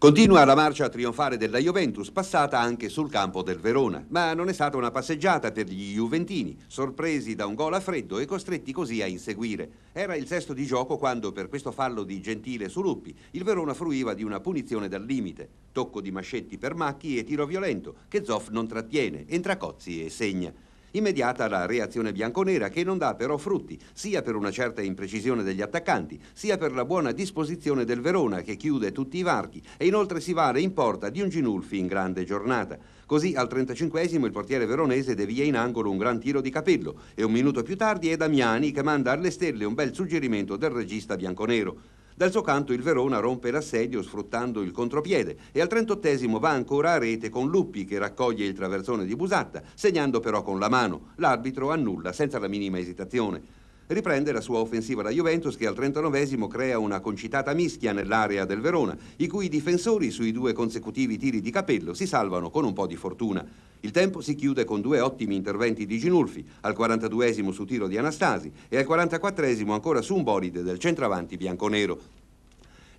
Continua la marcia trionfale della Juventus, passata anche sul campo del Verona, ma non è stata una passeggiata per gli Juventini, sorpresi da un gol a freddo e costretti così a inseguire. Era il sesto di gioco quando, per questo fallo di Gentile su Luppi, il Verona fruiva di una punizione dal limite. Tocco di Mascetti per Macchi e tiro violento, che Zoff non trattiene, entra Cozzi e segna. Immediata la reazione bianconera che non dà però frutti, sia per una certa imprecisione degli attaccanti, sia per la buona disposizione del Verona che chiude tutti i varchi e inoltre si vale in porta di un Ginulfi in grande giornata. Così al 35 esimo il portiere veronese devia in angolo un gran tiro di capello e un minuto più tardi è Damiani che manda alle stelle un bel suggerimento del regista bianconero. Dal suo canto il Verona rompe l'assedio sfruttando il contropiede e al 38 va ancora a rete con Luppi che raccoglie il traversone di Busatta, segnando però con la mano. L'arbitro annulla senza la minima esitazione riprende la sua offensiva la Juventus che al 39 crea una concitata mischia nell'area del Verona, i cui difensori sui due consecutivi tiri di capello si salvano con un po' di fortuna. Il tempo si chiude con due ottimi interventi di Ginulfi, al 42 su tiro di Anastasi e al 44 ancora su un bolide del centravanti bianconero.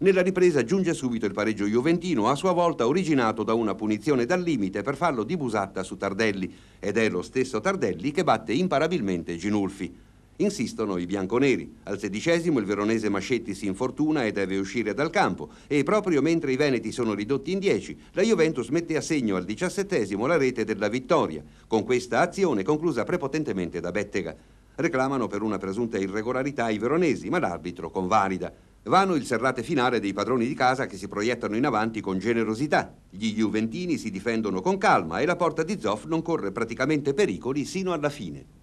Nella ripresa giunge subito il pareggio juventino, a sua volta originato da una punizione dal limite per fallo di Busatta su Tardelli, ed è lo stesso Tardelli che batte imparabilmente Ginulfi. Insistono i bianconeri. Al sedicesimo il veronese Mascetti si infortuna e deve uscire dal campo e proprio mentre i veneti sono ridotti in dieci, la Juventus mette a segno al diciassettesimo la rete della vittoria, con questa azione conclusa prepotentemente da Bettega. Reclamano per una presunta irregolarità i veronesi, ma l'arbitro convalida. Vano il serrate finale dei padroni di casa che si proiettano in avanti con generosità. Gli Juventini si difendono con calma e la porta di Zoff non corre praticamente pericoli sino alla fine.